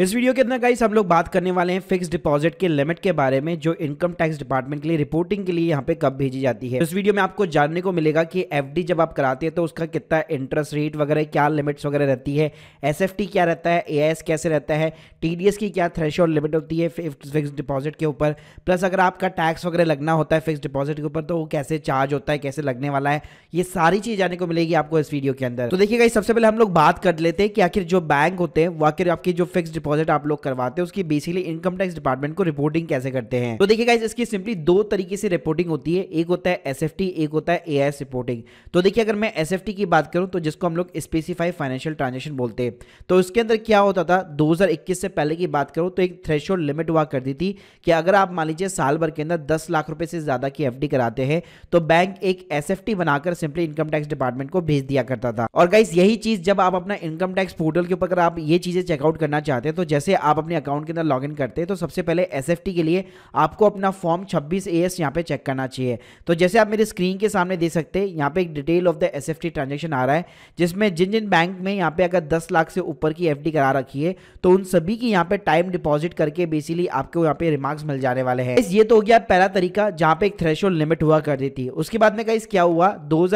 इस वीडियो के अंदर गाइस हम लोग बात करने वाले हैं फिक्स डिपॉजिट के लिमिट के बारे में जो इनकम टैक्स डिपार्टमेंट के लिए रिपोर्टिंग के लिए यहाँ पे कब भेजी जाती है इस वीडियो में आपको जानने को मिलेगा कि एफडी जब आप कराते हैं तो उसका कितना इंटरेस्ट रेट वगैरह क्या लिमिट्स वगैरह रहती है एस क्या रहता है ए कैसे रहता है टी की क्या थ्रेश लिमिट होती है फिक्स डिपॉजिट के ऊपर प्लस अगर आपका टैक्स वगैरह लगना होता है फिक्स डिपॉजिट के ऊपर तो वो कैसे चार्ज होता है कैसे लगने वाला है ये सारी चीज जानने को मिलेगी आपको इस वीडियो के अंदर तो देखिए गाई सबसे पहले हम लोग बात कर लेते हैं कि आखिर जो बैंक होते हैं वो आखिर आपकी जो फिक्स डिपॉजिट आप लोग करवाते हैं उसकी बेसिकली इनकम टैक्स डिपार्टमेंट को रिपोर्टिंग कैसे करते हैं तो देखिए गाइज इसकी सिंपली दो तरीके से रिपोर्टिंग होती है एक होता है एस एक होता है ए रिपोर्टिंग तो देखिए अगर मैं एस की बात करूँ तो जिसको हम लोग स्पेसिफाई फाइनेंशियल ट्रांजेक्शन बोलते हैं तो उसके अंदर क्या होता था दो से पहले की बात करूँ तो एक थ्रेश लिमिट हुआ करती थी कि अगर आप मान लीजिए साल भर के अंदर दस लाख रुपए से ज्यादा की एफ कराते हैं तो बैंक एक एस बनाकर सिंपली इनकम टैक्स डिपार्टमेंट को भेज दिया करता था और गाइस यही चीज जब आप अपना इनकम टैक्स पोर्टल के ऊपर आप ये चीजें चेकआउट करना चाहते हैं हैं तो जैसे आप अपने अकाउंट के अंदर लॉग करते हैं तो सबसे पहले एस के लिए आपको अपना फॉर्म छब्बीस ए एस यहाँ पर चेक करना चाहिए तो जैसे आप मेरे स्क्रीन के सामने देख सकते हैं यहाँ पे एक detail of the S F आ रहा है जिसमें जिन जिन बैंक में यहाँ पे अगर दस लाख से ऊपर की एफ करा रखी है तो उन सभी की यहाँ पे टाइम डिपॉजिट करके बेसिकली आपको यहाँ पे रिमार्क्स मिल जाने वाले हैं ये तो हो गया पहला तरीका जहाँ पे एक थ्रेश लिमिट हुआ कर करती थी उसके बाद में गाइस क्या हुआ दो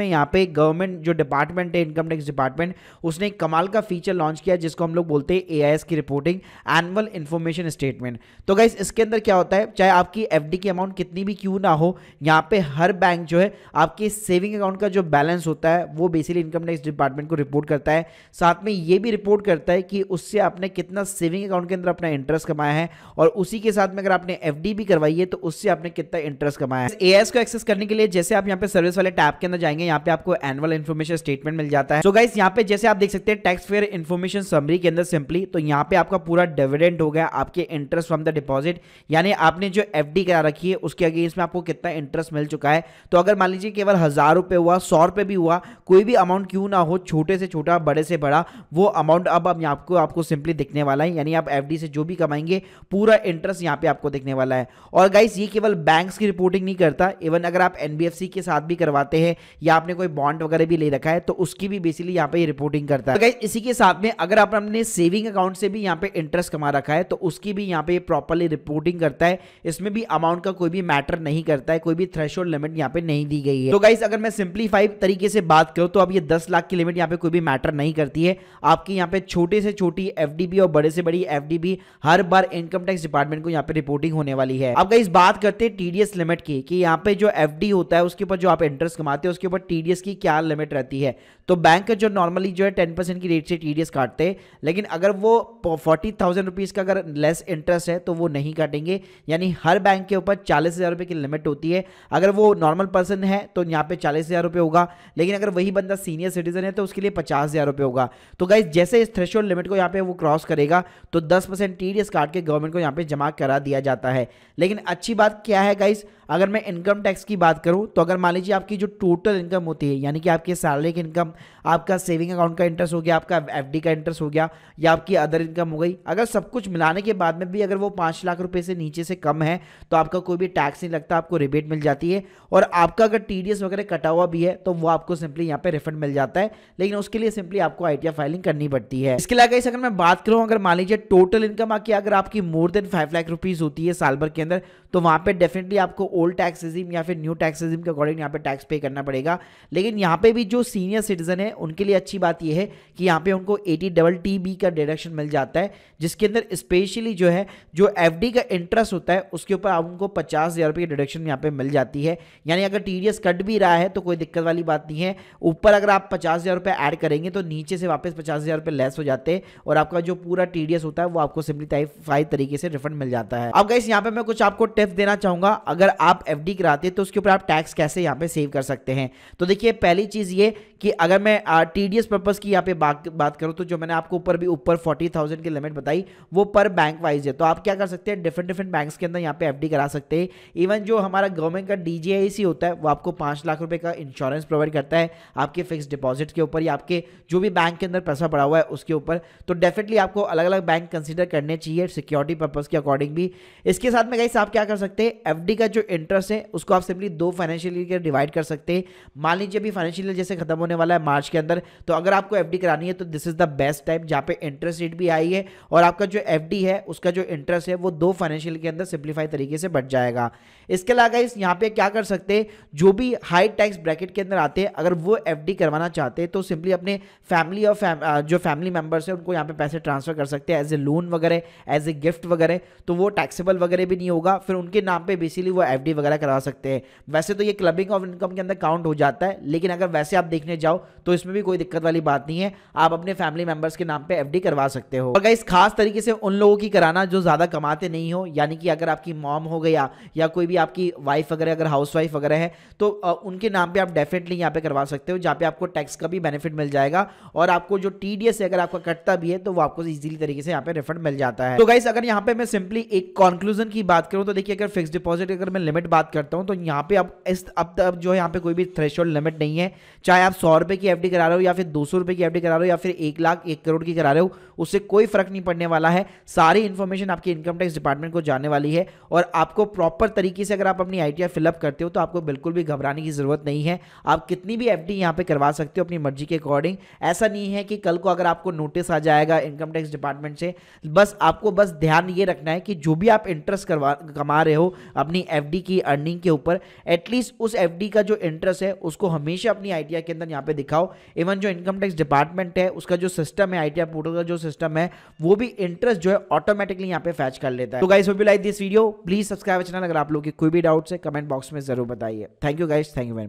में यहाँ पे गवर्नमेंट जो डिपार्टमेंट है इनकम टैक्स डिपार्टमेंट उसने कमाल का फीचर लॉन्च किया जिसको हम लोग बोलते हैं ए ए की रिपोर्टिंग एनुअल इन्फॉर्मेशन स्टेटमेंट तो गाइज इसके अंदर क्या होता है चाहे आपकी एफ की अमाउंट कितनी भी क्यों ना हो यहाँ पे हर बैंक जो है आपके सेविंग अकाउंट का जो बैलेंस होता है वो बेसिकली इनकम टैक्स डिपार्टमेंट को रिपोर्ट करता है साथ में ये भी रिपोर्ट करता है कि उससे आपने कितना सेविंग अकाउंट के अंदर अपना इंटरेस्ट कमाया है और उसी के साथ में अगर आपने एफ भी करवाई है तो उससे आपने कितना इंटरेस्ट कमाया है ए को एक्सेस करने के लिए जैसे आप यहाँ पे सर्विस वाले टैप के अंदर जाएंगे यहाँ पे आपको एनुअल इन्फॉर्मेशन स्टेटमेंट मिल जाता है सो so गाइस यहाँ पे जैसे आप देख सकते हैं टैक्स फेयर इन्फॉर्मेशन समरी के अंदर सिंपली तो यहाँ पे आपका पूरा डिविडेंड हो गया आपके इंटरेस्ट फ्रॉम द डिपॉजिट यानी आपने जो एफ करा रखी है उसके अगेंस्ट में आपको कितना इंटरेस्ट मिल चुका है तो अगर मान लीजिए केवल हज़ार रुपये हुआ सौ रुपये भी हुआ कोई भी अमाउंट क्यों ना हो छोटे से छोटा बड़े से बड़ा वो अमाउंट अब अब आपको आपको सिंपली दिखने वाला है यानी आप एफ से जो भी कमाएंगे पूरा इंटरेस्ट यहाँ पर आपको दिखने वाला है और गाइस ये केवल बैंक्स की रिपोर्टिंग नहीं करता इवन अगर आप एन के साथ भी करवाते हैं या आपने कोई बॉन्ड वगैरह भी ले रखा है तो उसकी भी बेसिकली यहाँ पर रिपोर्टिंग करता है तो इसी के साथ में अगर आपने सेविंग अकाउंट से भी यहाँ पे इंटरेस्ट कमा रखा है तो उसकी भी यहाँ पे प्रॉपरली रिपोर्टिंग करता है इसमें भी अमाउंट का कोई भी मैटर नहीं करता है कोई भी थ्रेश लिमिट यहाँ पे नहीं दी गई है तो गाइस अगर मैं सिंप्लीफाई तरीके से बात करूँ तो अब ये दस लाख की लिमिट यहाँ पे कोई भी मैटर नहीं करती है आपकी यहाँ पे छोटे से छोटी एफ और बड़े से बड़ी एफ हर बार इनकम टैक्स डिपार्टमेंट को यहाँ पे रिपोर्टिंग होने वाली है अब गाइस बात करते हैं टीडीएस लिमिट की कि यहाँ पे जो एफ होता है उसके ऊपर जो आप इंटरेस्ट कमाते हैं उसके ऊपर टीडीएस की क्या लिमिट रहती है तो बैंक जो नॉर्मली जो है टेन की रेट से टीडीएस काटते हैं लेकिन अगर वो वो फोर्टी थाउजेंड रुपीज़ का अगर लेस इंटरेस्ट है तो वो नहीं काटेंगे यानी हर बैंक के ऊपर चालीस हज़ार रुपये की लिमिट होती है अगर वो नॉर्मल पर्सन है तो यहाँ पे चालीस हज़ार रुपये होगा लेकिन अगर वही बंदा सीनियर सिटीजन है तो उसके लिए पचास हज़ार रुपये होगा तो गाइज जैसे इस थ्रेश लिमिट को यहाँ पे वो क्रॉस करेगा तो दस परसेंट टी काट के गवर्नमेंट को यहाँ पे जमा करा दिया जाता है लेकिन अच्छी बात क्या है गाइज़ अगर मैं इनकम टैक्स की बात करूं तो अगर मान लीजिए आपकी जो टोटल इनकम होती है यानी कि आपकी सैलरी की इनकम आपका सेविंग अकाउंट का इंटरेस्ट हो गया आपका एफ का इंटरेस्ट हो गया या आपकी अदर इनकम हो गई अगर सब कुछ मिलाने के बाद में भी अगर वो पाँच लाख रुपये से नीचे से कम है तो आपका कोई भी टैक्स नहीं लगता आपको रिबेट मिल जाती है और आपका अगर टी वगैरह कटा हुआ भी है तो वो आपको सिंपली यहाँ पर रिफंड मिल जाता है लेकिन उसके लिए सिंपली आपको आई फाइलिंग करनी पड़ती है इसके अलावा अगर मैं बात करूँ अगर मान लीजिए टोटल इनकम आपकी अगर आपकी more than five lakh rupees होती है साल भर के अंदर तो वहाँ पर डेफिनेटली आपको ओल्ड टैक्स रिजीम या फिर न्यू टैक्स रिजीम के अकॉर्डिंग यहाँ पे टैक्स पे करना पड़ेगा लेकिन यहाँ पे भी जो सीनियर सिटीजन है उनके लिए अच्छी बात यह है कि यहाँ पे उनको एटी डबल टी बी का डिडक्शन मिल जाता है जिसके अंदर स्पेशली जो है जो एफ का इंटरेस्ट होता है उसके ऊपर आप उनको पचास हज़ार रुपये की डिडक्शन यहाँ पर मिल जाती है यानी अगर टी कट भी रहा है तो कोई दिक्कत वाली बात नहीं है ऊपर अगर आप पचास हज़ार रुपये ऐड करेंगे तो नीचे से वापस पचास हज़ार रुपये लेस हो जाते हैं और आपका जो पूरा टी होता है वो आपको सिंपलीफाइड तरीके से रिफंड मिल जाता है अब गाइस यहाँ पे मैं कुछ आपको टिप्स देना चाहूंगा अगर आप आप एफ डी कराते हैं तो उसके ऊपर आप टैक्स कैसे यहाँ पे सेव कर सकते हैं तो देखिए पहली चीज़ ये कि अगर मैं टी डी एस पर्पज़ की यहाँ पे बात बात करूँ तो जो मैंने आपको ऊपर भी ऊपर फोर्टी थाउजेंड की लिमिट बताई वो पर बैंक वाइज है तो आप क्या कर सकते हैं डिफरेंट डिफरेंट बैंक के अंदर यहाँ पे एफ डी करा सकते हैं इवन जो हमारा गवर्नमेंट का डी जी आई सी होता है वो आपको पाँच लाख रुपये का इंश्योरेंस प्रोवाइड करता है आपके फिक्स डिपॉजिट के ऊपर या आपके जो भी बैंक के अंदर पैसा पड़ा हुआ है उसके ऊपर तो डेफिनेटली आपको अलग अलग बैंक कंसिडर करने चाहिए सिक्योरिटी पर्पज़ के अकॉर्डिंग भी इसके साथ में गाइस आप क्या कर सकते हैं एफ का जो इंटरेस्ट है उसको आप सिंपली दो फाइनेंशियल ईयर के डिवाइड कर सकते हैं मान लीजिए अभी फाइनेंशियल ईयर जैसे खत्म होने वाला है मार्च के अंदर तो अगर आपको एफ करानी है तो this is the best time जहाँ पे इंटरेस्ट रेट भी आई है और आपका जो एफ है उसका जो इंटरेस्ट है वो दो फाइनेंशियल के अंदर सिंप्लीफाई तरीके से बढ़ जाएगा इसके अलावा इस यहाँ पे क्या कर सकते हैं जो भी हाई टैक्स ब्रैकेट के अंदर आते हैं अगर वो एफ करवाना चाहते हैं तो सिंपली अपने फैमिली और फैम, जो फैमिली मेंबर्स है उनको यहाँ पे पैसे ट्रांसफर कर सकते हैं एज ए लोन वगैरह एज ए गिफ्ट वगैरह तो वो टैक्सेबल वगैरह भी नहीं होगा फिर उनके नाम पे बेसिकली वो एफ एफडी वगैरह करा सकते हैं वैसे तो ये क्लबिंग ऑफ इनकम के अंदर काउंट हो जाता है लेकिन अगर वैसे आप देखने जाओ तो इसमें भी कोई दिक्कत वाली बात नहीं है आप अपने फैमिली मेंबर्स के नाम पे एफडी करवा सकते हो और इस खास तरीके से उन लोगों की कराना जो ज्यादा कमाते नहीं हो यानी कि अगर आपकी मॉम हो गया या कोई भी आपकी वाइफ वगैरह अगर हाउस वाइफ वगैरह है तो उनके नाम पर आप डेफिनेटली यहाँ पे करवा सकते हो जहाँ पे आपको टैक्स का भी बेनिफिट मिल जाएगा और आपको जो टी डी एस अगर आपका कटता भी है तो वो आपको इजीली तरीके से यहाँ पे रिफंड मिल जाता है तो गाइस अगर यहाँ पे मैं सिंपली एक कॉन्क्लूजन की बात करूँ तो देखिए अगर फिक्स डिपॉजिट अगर मैं लिमिट बात करता हूँ तो यहाँ पे अब इस अब तक तो जो है यहाँ पे कोई भी थ्रेश लिमिट नहीं है चाहे आप सौ रुपये की एफ करा रहे हो या फिर दो सौ रुपये की एफ करा रहे हो या फिर एक लाख एक करोड़ की करा रहे हो उससे कोई फर्क नहीं पड़ने वाला है सारी इन्फॉर्मेशन आपकी इनकम टैक्स डिपार्टमेंट को जाने वाली है और आपको प्रॉपर तरीके से अगर आप अपनी आई फिलअप करते हो तो आपको बिल्कुल भी घबराने की ज़रूरत नहीं है आप कितनी भी एफ डी पे करवा सकते हो अपनी मर्जी के अकॉर्डिंग ऐसा नहीं है कि कल को अगर आपको नोटिस आ जाएगा इनकम टैक्स डिपार्टमेंट से बस आपको बस ध्यान ये रखना है कि जो भी आप इंटरेस्ट करवा कमा रहे हो अपनी एफ एफडी की अर्निंग के ऊपर एटलीस्ट उस एफडी का जो इंटरेस्ट है उसको हमेशा अपनी आईटीआर के अंदर यहाँ पे दिखाओ इवन जो इनकम टैक्स डिपार्टमेंट है उसका जो सिस्टम है आईटीआर पोर्टल का जो सिस्टम है वो भी इंटरेस्ट जो है ऑटोमेटिकली यहाँ पे फैच कर लेता है तो गाइस वो like this video please subscribe channel अगर आप लोग की कोई भी डाउट है कमेंट बॉक्स में जरूर बताइए thank you guys thank you very